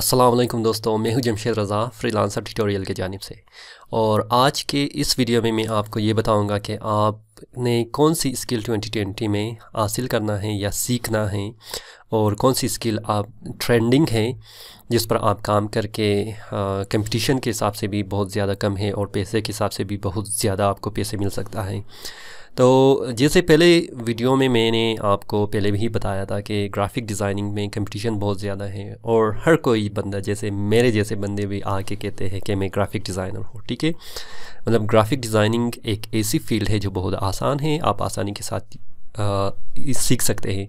السلام علیکم دوستوں میں ہوں Jamshed Raza freelancer tutorial کی جانب سے اور آج کے اس ویڈیو میں میں آپ کو یہ بتاؤں گا کہ آپ نے کون سی اسکل ٹوئنٹی ٹوئنٹی میں حاصل کرنا ہے یا سیکھنا ہے اور کون سی اسکل آپ ٹرینڈنگ ہیں جس پر آپ کام کر کے کمپٹیشن کے حساب سے بھی بہت زیادہ کم ہے اور پیسے کے حساب سے بھی بہت زیادہ آپ کو پیسے مل سکتا ہے تو جیسے پہلے ویڈیو میں میں نے آپ کو پہلے بھی بتایا تھا کہ گرافک ڈیزائننگ میں کمپٹیشن بہت زیادہ ہے اور ہر کوئی بندہ جیسے میرے جیسے بندے بھی آ کے کہتے ہیں کہ میں گرافک ڈیزائنر ہوں ٹھیک ہے مطلب گرافک ڈیزائننگ ایک ایسی فیلڈ ہے جو بہت آسان ہے آپ آسانی کے ساتھ سیکھ سکتے ہیں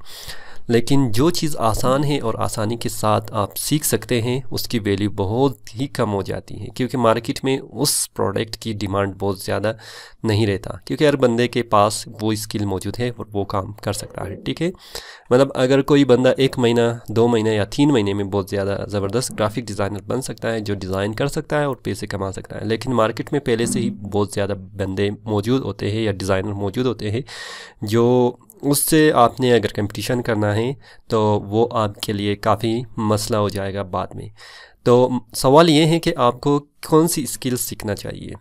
لیکن جو چیز آسان ہے اور آسانی کے ساتھ آپ سیکھ سکتے ہیں اس کی ویلیو بہت ہی کم ہو جاتی ہے کیونکہ مارکیٹ میں اس پروڈکٹ کی ڈیمانڈ بہت زیادہ نہیں رہتا کیونکہ ہر بندے کے پاس وہ اسکل موجود ہے اور وہ کام کر سکتا ہے ٹھیک ہے مطلب اگر کوئی بندہ ایک مہینہ دو مہینہ یا تین مہینے میں بہت زیادہ زبردست گرافک ڈیزائنر بن سکتا ہے جو ڈیزائن کر سکتا ہے اور پیسے کما سکتا ہے لیکن مارکیٹ میں پہلے سے ہی بہت زیادہ بندے موجود ہوتے ہیں یا ڈیزائنر موجود ہوتے ہیں جو اس سے آپ نے اگر کمپٹیشن کرنا ہے تو وہ آپ کے لیے کافی مسئلہ ہو جائے گا بعد میں تو سوال یہ ہے کہ آپ کو کون سی اسکل سیکھنا چاہیے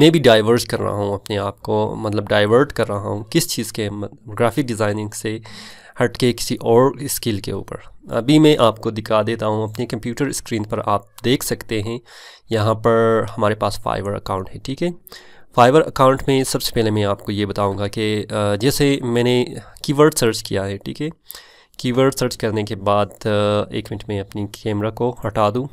میں بھی ڈائیورٹ کر رہا ہوں اپنے آپ کو مطلب ڈائیورٹ کر رہا ہوں کس چیز کے گرافک ڈیزائننگ سے ہٹ کے کسی اور اسکل کے اوپر ابھی میں آپ کو دکھا دیتا ہوں اپنے کمپیوٹر اسکرین پر آپ دیکھ سکتے ہیں یہاں پر ہمارے پاس فائیور اکاؤنٹ ہے ٹھیک ہے فائبر اکاؤنٹ میں سب سے پہلے میں آپ کو یہ بتاؤں گا کہ جیسے میں نے کی ورڈ سرچ کیا ہے ٹھیک ہے کی ورڈ سرچ کرنے کے بعد ایک منٹ میں اپنی کیمرہ کو ہٹا دوں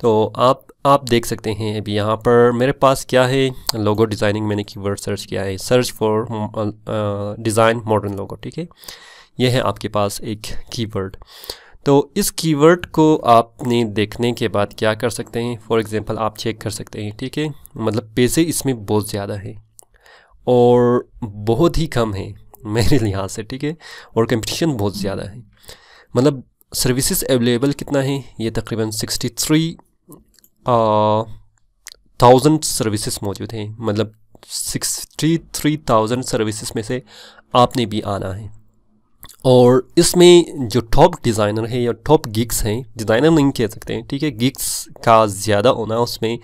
تو آپ آپ دیکھ سکتے ہیں ابھی یہاں پر میرے پاس کیا ہے لوگو ڈیزائننگ میں نے کی ورڈ سرچ کیا ہے search for design modern logo ٹھیک ہے یہ ہے آپ کے پاس ایک کی ورڈ تو اس کی ورڈ کو آپ نے دیکھنے کے بعد کیا کر سکتے ہیں فار ایگزامپل آپ چیک کر سکتے ہیں ٹھیک ہے مطلب پیسے اس میں بہت زیادہ ہیں اور بہت ہی کم ہیں میرے لحاظ سے ٹھیک ہے اور کمپٹیشن بہت زیادہ ہے مطلب سروسز اویلیبل کتنا ہے یہ تقریباً سکسٹی تھری تھاؤزنڈ سروسز موجود ہیں مطلب سکسٹی تھری تھاؤزنڈ سروسز میں سے آپ نے بھی آنا ہے اور اس میں جو ٹاپ ڈیزائنر ہے یا ٹاپ گگس ہیں ڈیزائنر نہیں کہہ سکتے ہیں ٹھیک ہے گگس کا زیادہ ہونا اس میں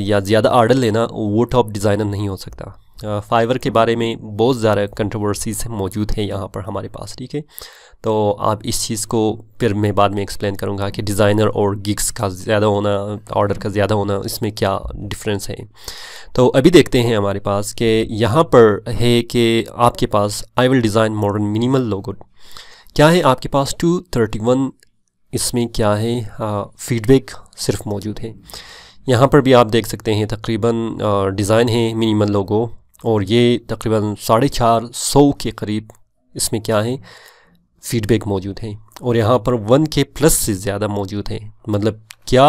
یا زیادہ آرڈر لینا وہ ٹاپ ڈیزائنر نہیں ہو سکتا فائبر کے بارے میں بہت زیادہ کنٹروورسیز موجود ہیں یہاں پر ہمارے پاس ٹھیک ہے تو آپ اس چیز کو پھر میں بعد میں ایکسپلین کروں گا کہ ڈیزائنر اور گگس کا زیادہ ہونا آڈر کا زیادہ ہونا اس میں کیا ڈفرینس ہے تو ابھی دیکھتے ہیں ہمارے پاس کہ یہاں پر ہے کہ آپ کے پاس I will design modern minimal logo کیا ہے آپ کے پاس ٹو تھرٹی ون اس میں کیا ہے فیڈ بیک صرف موجود ہے یہاں پر بھی آپ دیکھ سکتے ہیں تقریباً ڈیزائن ہے منیمل لوگو اور یہ تقریباً ساڑھے چار سو کے قریب اس میں کیا ہے فیڈ بیک موجود ہیں اور یہاں پر ون کے پلس سے زیادہ موجود ہیں مطلب کیا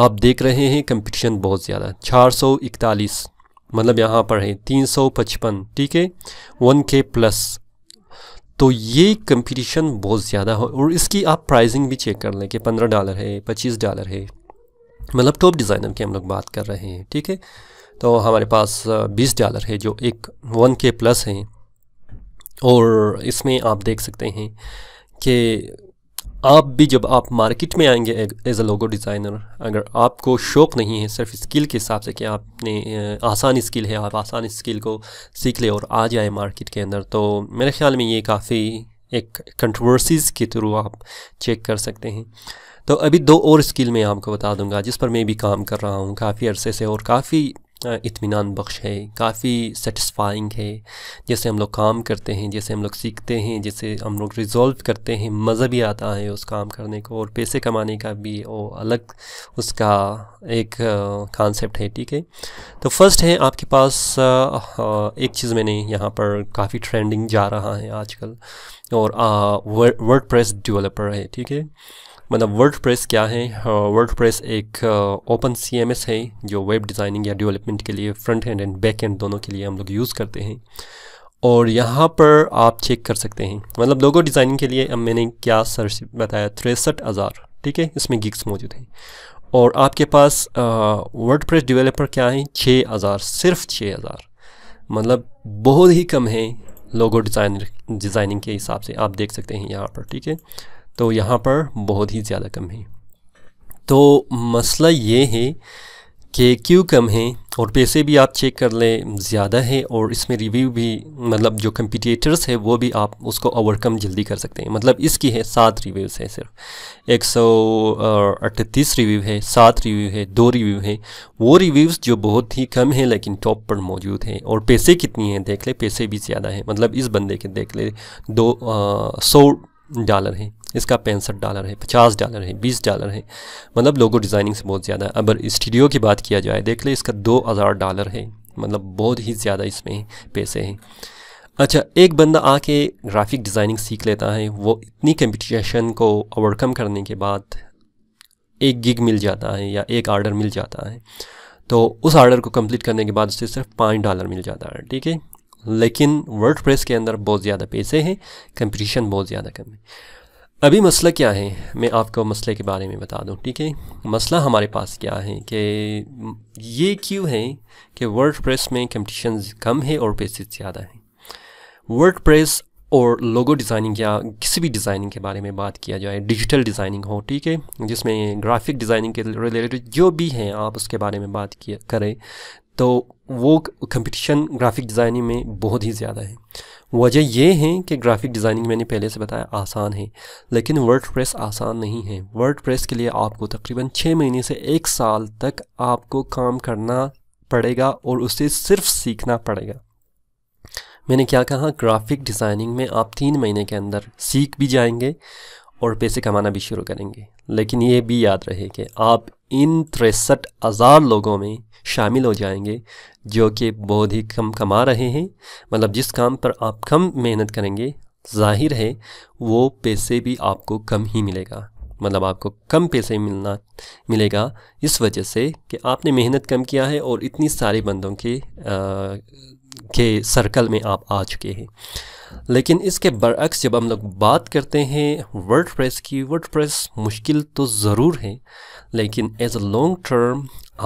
آپ دیکھ رہے ہیں کمپٹیشن بہت زیادہ چار سو اکتالیس مطلب یہاں پر ہیں تین سو پچپن ٹھیک ہے ون کے پلس تو یہ کمپٹیشن بہت زیادہ ہو اور اس کی آپ پرائزنگ بھی چیک کر لیں کہ پندرہ ڈالر ہے پچیس ڈالر ہے مطلب ٹاپ ڈیزائنر کے ہم لوگ بات کر رہے ہیں ٹھیک ہے تو ہمارے پاس بیس ڈالر ہے جو ایک ون کے پلس ہیں اور اس میں آپ دیکھ سکتے ہیں کہ آپ بھی جب آپ مارکیٹ میں آئیں گے ایز اے لوگو ڈیزائنر اگر آپ کو شوق نہیں ہے صرف اسکل کے حساب سے کہ آپ نے آسان اسکل ہے آپ آسان اسکل کو سیکھ لیں اور آ جائیں مارکیٹ کے اندر تو میرے خیال میں یہ کافی ایک کنٹروورسیز کے تھرو آپ چیک کر سکتے ہیں تو ابھی دو اور اسکل میں آپ کو بتا دوں گا جس پر میں بھی کام کر رہا ہوں کافی عرصے سے اور کافی اطمینان بخش ہے کافی سیٹسفائنگ ہے جیسے ہم لوگ کام کرتے ہیں جیسے ہم لوگ سیکھتے ہیں جیسے ہم لوگ ریزولو کرتے ہیں مزہ بھی آتا ہے اس کام کرنے کو اور پیسے کمانے کا بھی وہ الگ اس کا ایک کانسیپٹ ہے ٹھیک ہے تو فرسٹ ہے آپ کے پاس ایک چیز میں نے یہاں پر کافی ٹرینڈنگ جا رہا ہے آج کل اور ورڈ پریس ڈیولپر ہے ٹھیک ہے مطلب ورڈ پریس کیا ہے ورڈ پریس ایک اوپن سی ایم ایس ہے جو ویب ڈیزائننگ یا ڈیولپمنٹ کے لیے front hand and back hand دونوں کے لیے ہم لوگ یوز کرتے ہیں اور یہاں پر آپ چیک کر سکتے ہیں مطلب لوگو ڈیزائننگ کے لیے اب میں نے کیا سرچ بتایا تریسٹھ ہزار ٹھیک ہے اس میں گگس موجود ہیں اور آپ کے پاس ورڈ پریس ڈیولپر کیا ہیں چھ ہزار صرف چھ ہزار مطلب بہت ہی کم ہیں لوگو ڈیزائنر ڈیزائننگ کے حساب سے آپ دیکھ سکتے ہیں یہاں پر ٹھیک ہے تو یہاں پر بہت ہی زیادہ کم ہے تو مسئلہ یہ ہے کہ کیوں کم ہے اور پیسے بھی آپ چیک کر لیں زیادہ ہے اور اس میں ریویو بھی مطلب جو کمپیٹیٹرز ہے وہ بھی آپ اس کو اوور کم جلدی کر سکتے ہیں مطلب اس کی ہے سات ریویوز ہیں صرف ایک سو اٹھتیس ریویو ہے سات ریویو ہے دو ریویو ہیں وہ ریویوز جو بہت ہی کم ہیں لیکن ٹاپ پر موجود ہیں اور پیسے کتنی ہیں دیکھ لیں پیسے بھی زیادہ ہیں مطلب اس بندے کے دیکھ لیں دو سو ڈالر ہیں اس کا پینسٹھ ڈالر ہے پچاس ڈالر ہے بیس ڈالر ہے مطلب لوگو ڈیزائننگ سے بہت زیادہ ہے اگر اسٹیڈیو کی بات کیا جائے دیکھ لیں اس کا دو ہزار ڈالر ہے مطلب بہت ہی زیادہ اس میں پیسے ہیں اچھا ایک بندہ آ کے گرافک ڈیزائننگ سیکھ لیتا ہے وہ اتنی کمپٹیشن کو اوور کم کرنے کے بعد ایک گگ مل جاتا ہے یا ایک آرڈر مل جاتا ہے تو اس آرڈر کو کمپلیٹ کرنے کے بعد اسے صرف پانچ ڈالر مل جاتا ہے ٹھیک ہے لیکن ورڈ پریس کے اندر بہت زیادہ پیسے ہیں کمپٹیشن بہت زیادہ کم ہے ابھی مسئلہ کیا ہے میں آپ کو مسئلے کے بارے میں بتا دوں ٹھیک ہے مسئلہ ہمارے پاس کیا ہے کہ یہ کیوں ہے کہ ورڈ پریس میں کمپٹیشنز کم ہے اور پیسز زیادہ ہیں ورڈ پریس اور لوگو ڈیزائننگ یا کسی بھی ڈیزائننگ کے بارے میں بات کیا جائے ڈیجیٹل ڈیزائننگ ہو ٹھیک ہے جس میں گرافک ڈیزائننگ کے ریلیٹڈ جو بھی ہیں آپ اس کے بارے میں بات کیا کریں تو وہ کمپٹیشن گرافک ڈیزائننگ میں بہت ہی زیادہ ہے وجہ یہ ہے کہ گرافک ڈیزائننگ میں نے پہلے سے بتایا آسان ہے لیکن ورڈ پریس آسان نہیں ہے ورڈ پریس کے لیے آپ کو تقریباً چھ مہینے سے ایک سال تک آپ کو کام کرنا پڑے گا اور اسے صرف سیکھنا پڑے گا میں نے کیا کہا گرافک ڈیزائننگ میں آپ تین مہینے کے اندر سیکھ بھی جائیں گے اور پیسے کمانا بھی شروع کریں گے لیکن یہ بھی یاد رہے کہ آپ ان تریسٹھ ہزار لوگوں میں شامل ہو جائیں گے جو کہ بہت ہی کم کما رہے ہیں مطلب جس کام پر آپ کم محنت کریں گے ظاہر ہے وہ پیسے بھی آپ کو کم ہی ملے گا مطلب آپ کو کم پیسے ملنا ملے گا اس وجہ سے کہ آپ نے محنت کم کیا ہے اور اتنی سارے بندوں کے کے سرکل میں آپ آ چکے ہیں لیکن اس کے برعکس جب ہم لوگ بات کرتے ہیں ورڈ پریس کی ورڈ پریس مشکل تو ضرور ہے لیکن ایز اے لانگ ٹرم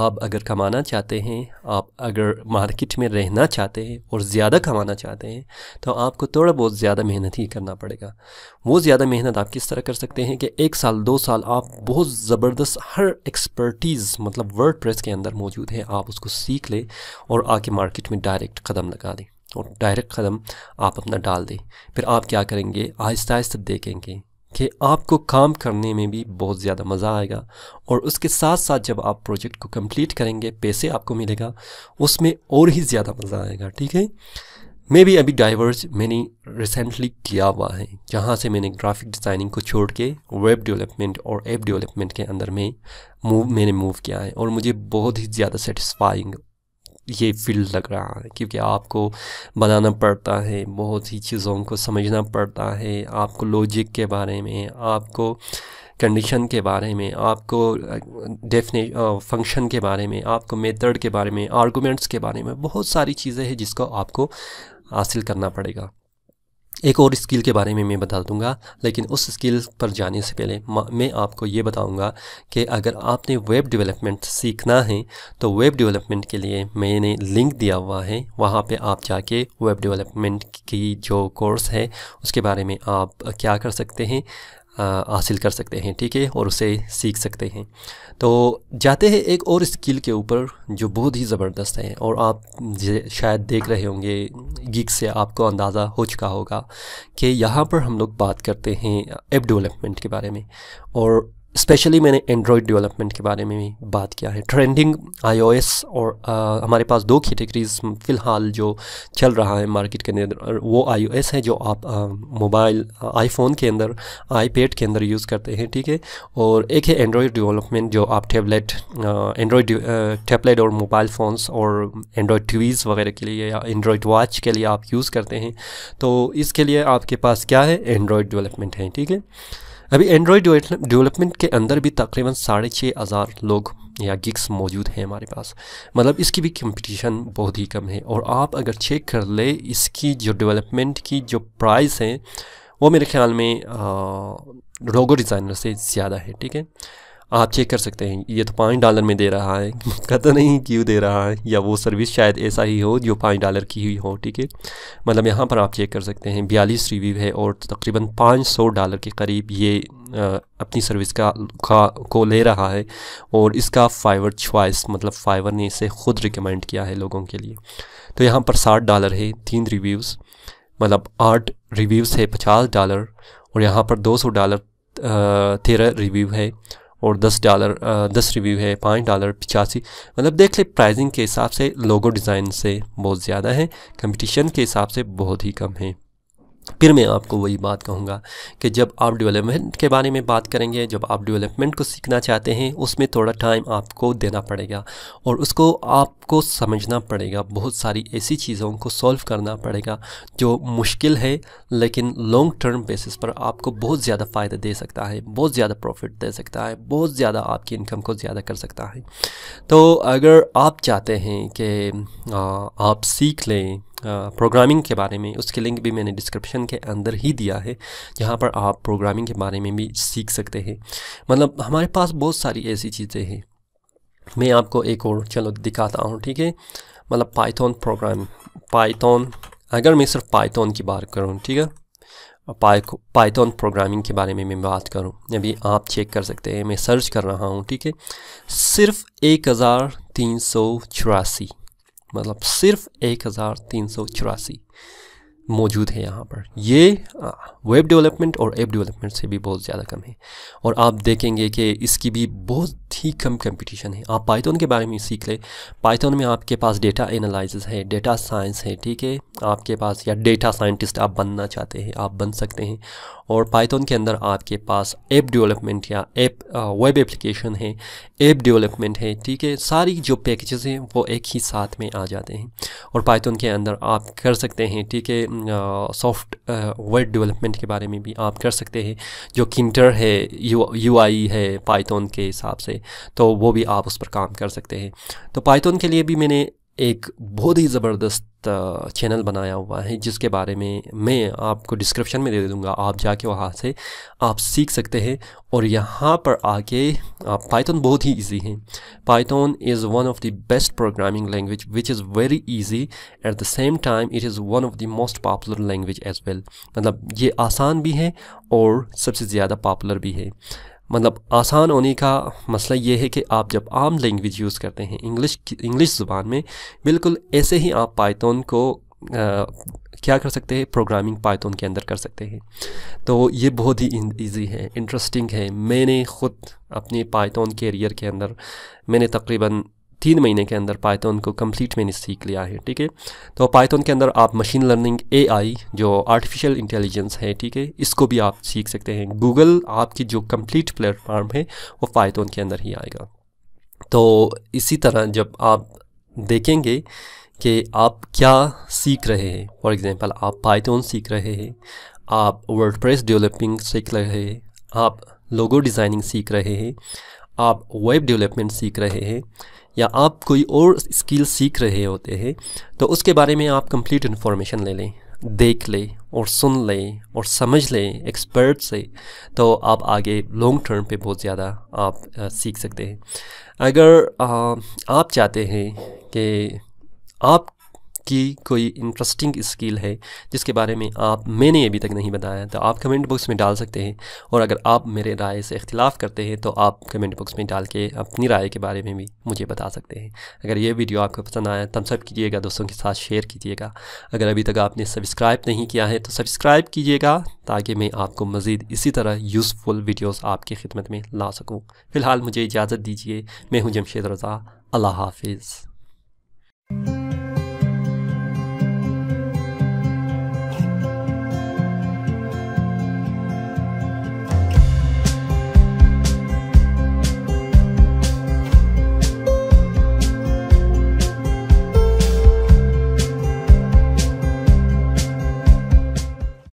آپ اگر کمانا چاہتے ہیں آپ اگر مارکیٹ میں رہنا چاہتے ہیں اور زیادہ کمانا چاہتے ہیں تو آپ کو تھوڑا بہت زیادہ محنت ہی کرنا پڑے گا وہ زیادہ محنت آپ کس طرح کر سکتے ہیں کہ ایک سال دو سال آپ بہت زبردست ہر ایکسپرٹیز مطلب ورڈ پریس کے اندر موجود ہے آپ اس کو سیکھ لیں اور آ کے مارکیٹ میں ڈائریکٹ قدم لگا دیں اور ڈائریکٹ قدم آپ اپنا ڈال دیں پھر آپ کیا کریں گے آہستہ آہستہ دیکھیں گے کہ آپ کو کام کرنے میں بھی بہت زیادہ مزہ آئے گا اور اس کے ساتھ ساتھ جب آپ پروجیکٹ کو کمپلیٹ کریں گے پیسے آپ کو ملے گا اس میں اور ہی زیادہ مزہ آئے گا ٹھیک ہے میں بھی ابھی ڈائیورج میں نے ریسنٹلی کیا ہوا ہے جہاں سے میں نے گرافک ڈیزائننگ کو چھوڑ کے ویب ڈیولپمنٹ اور ایپ ڈیولپمنٹ کے اندر میں موو میں نے موو کیا ہے اور مجھے بہت ہی زیادہ سیٹسفائنگ یہ فیلڈ لگ رہا ہے کیونکہ آپ کو بنانا پڑتا ہے بہت ہی چیزوں کو سمجھنا پڑتا ہے آپ کو لوجک کے بارے میں آپ کو کنڈیشن کے بارے میں آپ کو فنکشن کے بارے میں آپ کو میتھڈ کے بارے میں آرگومنٹس کے بارے میں بہت ساری چیزیں ہیں جس کو آپ کو حاصل کرنا پڑے گا ایک اور اسکل کے بارے میں میں بتا دوں گا لیکن اس اسکل پر جانے سے پہلے میں آپ کو یہ بتاؤں گا کہ اگر آپ نے ویب ڈیولپمنٹ سیکھنا ہے تو ویب ڈیولپمنٹ کے لیے میں نے لنک دیا ہوا ہے وہاں پہ آپ جا کے ویب ڈیولپمنٹ کی جو کورس ہے اس کے بارے میں آپ کیا کر سکتے ہیں حاصل کر سکتے ہیں ٹھیک ہے اور اسے سیکھ سکتے ہیں تو جاتے ہیں ایک اور اسکل کے اوپر جو بہت ہی زبردست ہیں اور آپ شاید دیکھ رہے ہوں گے گیک سے آپ کو اندازہ ہو چکا ہوگا کہ یہاں پر ہم لوگ بات کرتے ہیں ایپ ڈیولپمنٹ کے بارے میں اور اسپیشلی میں نے اینڈرائڈ ڈیولپمنٹ کے بارے میں بھی بات کیا ہے ٹرینڈنگ آئی او ایس اور ہمارے پاس دو کیٹیگریز فی الحال جو چل رہا ہے مارکیٹ کے اندر وہ آئی او ایس ہے جو آپ موبائل آئی فون کے اندر آئی پیڈ کے اندر یوز کرتے ہیں ٹھیک ہے اور ایک ہے اینڈرائڈ ڈیولپمنٹ جو آپ ٹیبلیٹ اینڈرائڈ ٹیبلیٹ اور موبائل فونس اور اینڈرائڈ ٹی ویز وغیرہ کے لیے یا اینڈرائڈ واچ کے لیے آپ یوز کرتے ہیں تو اس کے لیے آپ کے پاس کیا ہے اینڈرائڈ ڈیولپمنٹ ہے ٹھیک ہے ابھی اینڈرائڈ ڈیولپمنٹ کے اندر بھی تقریباً ساڑھے چھ ہزار لوگ یا گگس موجود ہیں ہمارے پاس مطلب اس کی بھی کمپٹیشن بہت ہی کم ہے اور آپ اگر چیک کر لے اس کی جو ڈیولپمنٹ کی جو پرائز ہیں وہ میرے خیال میں روگو ڈیزائنر سے زیادہ ہے ٹھیک ہے آپ چیک کر سکتے ہیں یہ تو پانچ ڈالر میں دے رہا ہے قطع نہیں کیوں دے رہا ہے یا وہ سروس شاید ایسا ہی ہو جو پانچ ڈالر کی ہوئی ہو ٹھیک ہے مطلب یہاں پر آپ چیک کر سکتے ہیں بیالیس ریویو ہے اور تقریباً پانچ سو ڈالر کے قریب یہ اپنی سروس کا کو لے رہا ہے اور اس کا فائیور چوائس مطلب فائیور نے اسے خود ریکمینڈ کیا ہے لوگوں کے لیے تو یہاں پر ساٹھ ڈالر ہے تین ریویوز مطلب آٹھ ریویوز ہے پچاس ڈالر اور یہاں پر دو سو ڈالر تیرہ ریویو ہے اور دس ڈالر دس ریویو ہے پانچ ڈالر پچاسی مطلب دیکھ لیں پرائزنگ کے حساب سے لوگو ڈیزائن سے بہت زیادہ ہیں کمپٹیشن کے حساب سے بہت ہی کم ہیں پھر میں آپ کو وہی بات کہوں گا کہ جب آپ ڈیولپمنٹ کے بارے میں بات کریں گے جب آپ ڈیولپمنٹ کو سیکھنا چاہتے ہیں اس میں تھوڑا ٹائم آپ کو دینا پڑے گا اور اس کو آپ کو سمجھنا پڑے گا بہت ساری ایسی چیزوں کو سولو کرنا پڑے گا جو مشکل ہے لیکن لانگ ٹرم بیسس پر آپ کو بہت زیادہ فائدہ دے سکتا ہے بہت زیادہ پروفٹ دے سکتا ہے بہت زیادہ آپ کی انکم کو زیادہ کر سکتا ہے تو اگر آپ چاہتے ہیں کہ آپ سیکھ لیں پروگرامنگ کے بارے میں اس کے لنک بھی میں نے ڈسکرپشن کے اندر ہی دیا ہے جہاں پر آپ پروگرامنگ کے بارے میں بھی سیکھ سکتے ہیں مطلب ہمارے پاس بہت ساری ایسی چیزیں ہیں میں آپ کو ایک اور چلو دکھاتا ہوں ٹھیک ہے مطلب پائتھن پروگرام پائتون اگر میں صرف پائتھون کی بات کروں ٹھیک ہے پائتھون پروگرامنگ کے بارے میں میں بات کروں ابھی آپ چیک کر سکتے ہیں میں سرچ کر رہا ہوں ٹھیک ہے صرف ایک ہزار تین سو چوراسی مطلب صرف ایک ہزار تین سو چوراسی موجود ہے یہاں پر یہ ویب ڈیولپمنٹ اور ایپ ڈیولپمنٹ سے بھی بہت زیادہ کم ہے اور آپ دیکھیں گے کہ اس کی بھی بہت ہی کم کمپٹیشن ہے آپ پائتون کے بارے میں سیکھ لیں پائتون میں آپ کے پاس ڈیٹا انالائزز ہے ڈیٹا سائنس ہے ٹھیک ہے آپ کے پاس یا ڈیٹا سائنٹسٹ آپ بننا چاہتے ہیں آپ بن سکتے ہیں اور پائتون کے اندر آپ کے پاس ایپ ڈیولپمنٹ یا ایپ ویب اپلیکیشن ہے ایپ ڈیولپمنٹ ہے ٹھیک ہے ساری جو پیکیجز ہیں وہ ایک ہی ساتھ میں آ جاتے ہیں اور پائتون کے اندر آپ کر سکتے ہیں ٹھیک ہے سافٹ ویئر ڈیولپمنٹ کے بارے میں بھی آپ کر سکتے ہیں جو کنٹر ہے یو آئی ہے پائتون کے حساب سے تو وہ بھی آپ اس پر کام کر سکتے ہیں تو پائتون کے لیے بھی میں نے ایک بہت ہی زبردست چینل بنایا ہوا ہے جس کے بارے میں میں آپ کو ڈسکرپشن میں دے دوں گا آپ جا کے وہاں سے آپ سیکھ سکتے ہیں اور یہاں پر آ کے پائتون بہت ہی ایزی ہے Python is one of the best programming language which is very easy at the same time it is one of the most popular language as well مطلب یہ آسان بھی ہے اور سب سے زیادہ پاپولر بھی ہے مطلب آسان ہونے کا مسئلہ یہ ہے کہ آپ جب عام لینگویج یوز کرتے ہیں انگلش انگلش زبان میں بالکل ایسے ہی آپ پائتون کو کیا کر سکتے ہیں پروگرامنگ پائتون کے اندر کر سکتے ہیں تو یہ بہت ہی ایزی ہے انٹرسٹنگ ہے میں نے خود اپنی پائتون کیریئر کے اندر میں نے تقریباً تین مہینے کے اندر پائتون کو کمپلیٹ میں نے سیکھ لیا ہے ٹھیک ہے تو پائتون کے اندر آپ مشین لرننگ اے آئی جو آرٹیفیشیل انٹیلیجنس ہے ٹھیک ہے اس کو بھی آپ سیکھ سکتے ہیں گوگل آپ کی جو کمپلیٹ پلیٹ فارم ہے وہ پائتھون کے اندر ہی آئے گا تو اسی طرح جب آپ دیکھیں گے کہ آپ کیا سیکھ رہے ہیں فار ایگزامپل آپ پائتون سیکھ رہے ہیں آپ ورڈ پریس ڈیولپنگ سیکھ رہے ہیں آپ لوگو ڈیزائننگ سیکھ رہے ہیں آپ ویب ڈیولپمنٹ سیکھ رہے ہیں یا آپ کوئی اور اسکل سیکھ رہے ہوتے ہیں تو اس کے بارے میں آپ کمپلیٹ انفارمیشن لے لیں دیکھ لیں اور سن لیں اور سمجھ لیں ایکسپرٹ سے تو آپ آگے لانگ ٹرم پہ بہت زیادہ آپ سیکھ سکتے ہیں اگر آپ چاہتے ہیں کہ آپ کی کوئی انٹرسٹنگ اسکیل ہے جس کے بارے میں آپ میں نے ابھی تک نہیں بتایا تو آپ کمنٹ بکس میں ڈال سکتے ہیں اور اگر آپ میرے رائے سے اختلاف کرتے ہیں تو آپ کمنٹ بکس میں ڈال کے اپنی رائے کے بارے میں بھی مجھے بتا سکتے ہیں اگر یہ ویڈیو آپ کو پسند آیا تم سب کیجیے گا دوستوں کے ساتھ شیئر کیجیے گا اگر ابھی تک آپ نے سبسکرائب نہیں کیا ہے تو سبسکرائب کیجیے گا تاکہ میں آپ کو مزید اسی طرح یوزفل ویڈیوز آپ کی خدمت میں لا سکوں فی الحال مجھے اجازت دیجیے میں ہوں جمشید رضا اللہ حافظ